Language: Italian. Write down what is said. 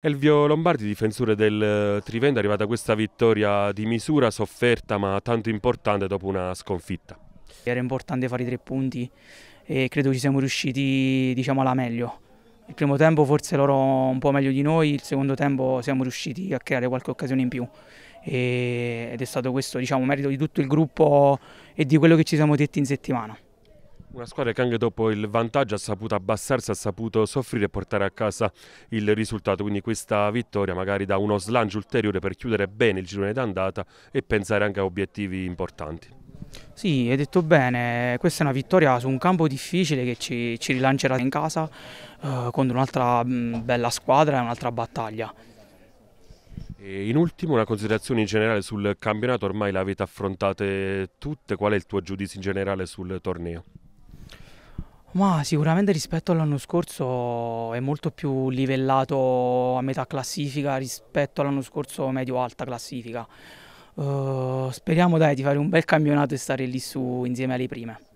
Elvio Lombardi, difensore del eh, Trivenda, è arrivata questa vittoria di misura sofferta ma tanto importante dopo una sconfitta. Era importante fare i tre punti e credo ci siamo riusciti diciamo, alla meglio. Il primo tempo forse loro un po' meglio di noi, il secondo tempo siamo riusciti a creare qualche occasione in più e, ed è stato questo diciamo, merito di tutto il gruppo e di quello che ci siamo detti in settimana. Una squadra che anche dopo il vantaggio ha saputo abbassarsi, ha saputo soffrire e portare a casa il risultato, quindi questa vittoria magari dà uno slancio ulteriore per chiudere bene il girone d'andata e pensare anche a obiettivi importanti. Sì, hai detto bene, questa è una vittoria su un campo difficile che ci, ci rilancerà in casa eh, contro un'altra mm, bella squadra e un'altra battaglia. E in ultimo una considerazione in generale sul campionato, ormai l'avete affrontate tutte, qual è il tuo giudizio in generale sul torneo? Ma sicuramente rispetto all'anno scorso è molto più livellato a metà classifica rispetto all'anno scorso medio-alta classifica. Uh, speriamo dai di fare un bel campionato e stare lì su insieme alle prime.